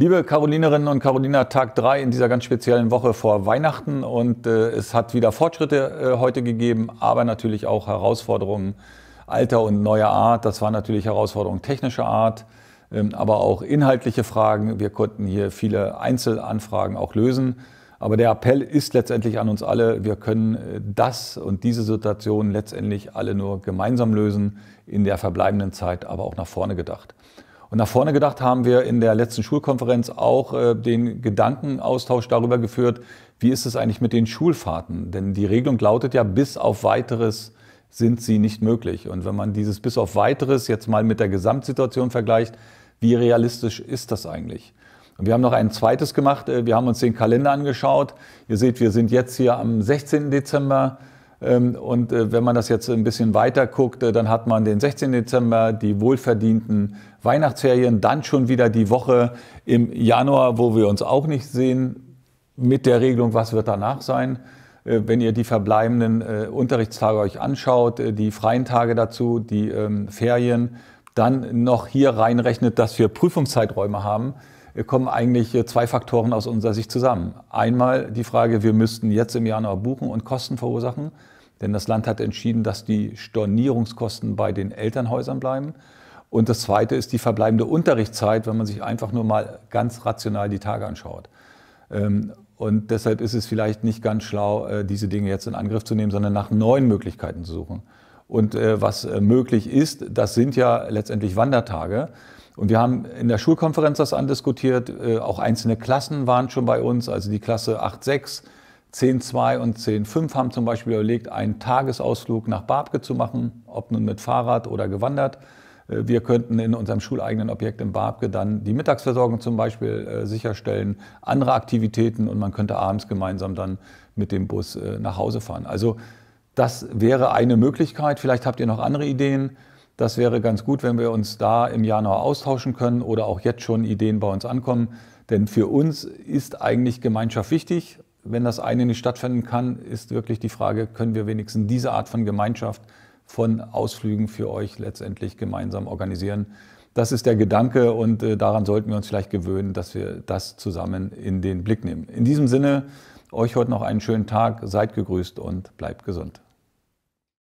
Liebe Carolinerinnen und Carolina, Tag 3 in dieser ganz speziellen Woche vor Weihnachten und äh, es hat wieder Fortschritte äh, heute gegeben, aber natürlich auch Herausforderungen alter und neuer Art. Das war natürlich Herausforderungen technischer Art, ähm, aber auch inhaltliche Fragen. Wir konnten hier viele Einzelanfragen auch lösen. Aber der Appell ist letztendlich an uns alle, wir können äh, das und diese Situation letztendlich alle nur gemeinsam lösen, in der verbleibenden Zeit, aber auch nach vorne gedacht. Und nach vorne gedacht haben wir in der letzten Schulkonferenz auch äh, den Gedankenaustausch darüber geführt, wie ist es eigentlich mit den Schulfahrten? Denn die Regelung lautet ja, bis auf weiteres sind sie nicht möglich. Und wenn man dieses bis auf weiteres jetzt mal mit der Gesamtsituation vergleicht, wie realistisch ist das eigentlich? Und wir haben noch ein zweites gemacht. Äh, wir haben uns den Kalender angeschaut. Ihr seht, wir sind jetzt hier am 16. Dezember. Ähm, und äh, wenn man das jetzt ein bisschen weiter guckt, äh, dann hat man den 16. Dezember, die wohlverdienten Weihnachtsferien, dann schon wieder die Woche im Januar, wo wir uns auch nicht sehen, mit der Regelung, was wird danach sein. Äh, wenn ihr die verbleibenden Unterrichtstage euch anschaut, die freien Tage dazu, die ähm, Ferien, dann noch hier reinrechnet, dass wir Prüfungszeiträume haben, kommen eigentlich äh, zwei Faktoren aus unserer Sicht zusammen. Einmal die Frage, wir müssten jetzt im Januar buchen und Kosten verursachen, denn das Land hat entschieden, dass die Stornierungskosten bei den Elternhäusern bleiben. Und das Zweite ist die verbleibende Unterrichtszeit, wenn man sich einfach nur mal ganz rational die Tage anschaut. Ähm, und deshalb ist es vielleicht nicht ganz schlau, äh, diese Dinge jetzt in Angriff zu nehmen, sondern nach neuen Möglichkeiten zu suchen. Und äh, was möglich ist, das sind ja letztendlich Wandertage. Und wir haben in der Schulkonferenz das andiskutiert. Äh, auch einzelne Klassen waren schon bei uns, also die Klasse 8.6, 10.2 und 10.5 haben zum Beispiel überlegt, einen Tagesausflug nach Babke zu machen, ob nun mit Fahrrad oder gewandert. Äh, wir könnten in unserem schuleigenen Objekt in Babke dann die Mittagsversorgung zum Beispiel äh, sicherstellen, andere Aktivitäten und man könnte abends gemeinsam dann mit dem Bus nach Hause fahren. Also das wäre eine Möglichkeit. Vielleicht habt ihr noch andere Ideen. Das wäre ganz gut, wenn wir uns da im Januar austauschen können oder auch jetzt schon Ideen bei uns ankommen. Denn für uns ist eigentlich Gemeinschaft wichtig. Wenn das eine nicht stattfinden kann, ist wirklich die Frage, können wir wenigstens diese Art von Gemeinschaft von Ausflügen für euch letztendlich gemeinsam organisieren. Das ist der Gedanke und äh, daran sollten wir uns vielleicht gewöhnen, dass wir das zusammen in den Blick nehmen. In diesem Sinne, euch heute noch einen schönen Tag, seid gegrüßt und bleibt gesund.